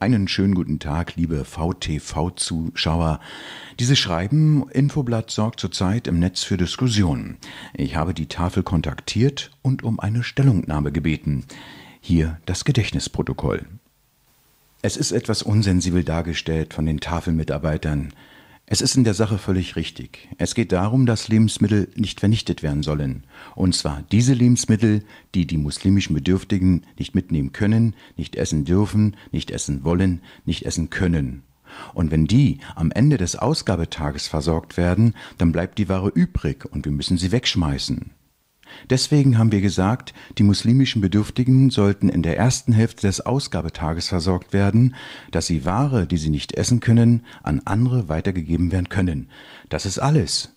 Einen schönen guten Tag, liebe VTV-Zuschauer. Dieses Schreiben Infoblatt sorgt zurzeit im Netz für Diskussionen. Ich habe die Tafel kontaktiert und um eine Stellungnahme gebeten. Hier das Gedächtnisprotokoll. Es ist etwas unsensibel dargestellt von den Tafelmitarbeitern. Es ist in der Sache völlig richtig. Es geht darum, dass Lebensmittel nicht vernichtet werden sollen. Und zwar diese Lebensmittel, die die muslimischen Bedürftigen nicht mitnehmen können, nicht essen dürfen, nicht essen wollen, nicht essen können. Und wenn die am Ende des Ausgabetages versorgt werden, dann bleibt die Ware übrig und wir müssen sie wegschmeißen. Deswegen haben wir gesagt, die muslimischen Bedürftigen sollten in der ersten Hälfte des Ausgabetages versorgt werden, dass sie Ware, die sie nicht essen können, an andere weitergegeben werden können. Das ist alles.